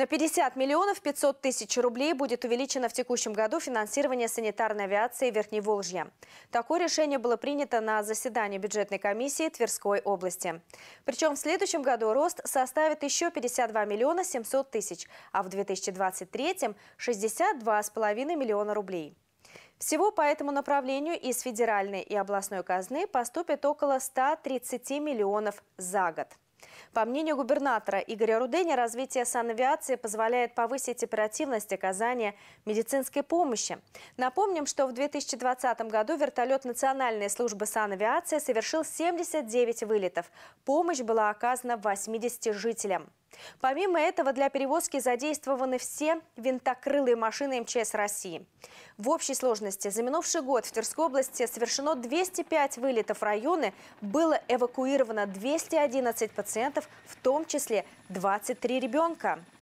На 50 миллионов 500 тысяч рублей будет увеличено в текущем году финансирование санитарной авиации Верхневолжья. Такое решение было принято на заседании бюджетной комиссии Тверской области. Причем в следующем году рост составит еще 52 миллиона 700 тысяч, а в 2023 – 62,5 миллиона рублей. Всего по этому направлению из федеральной и областной казны поступит около 130 миллионов за год. По мнению губернатора Игоря Руденя, развитие санавиации позволяет повысить оперативность оказания медицинской помощи. Напомним, что в 2020 году вертолет Национальной службы санавиации совершил 79 вылетов. Помощь была оказана 80 жителям. Помимо этого, для перевозки задействованы все винтокрылые машины МЧС России. В общей сложности за минувший год в Тверской области совершено 205 вылетов в районы, было эвакуировано 211 пациентов, в том числе 23 ребенка.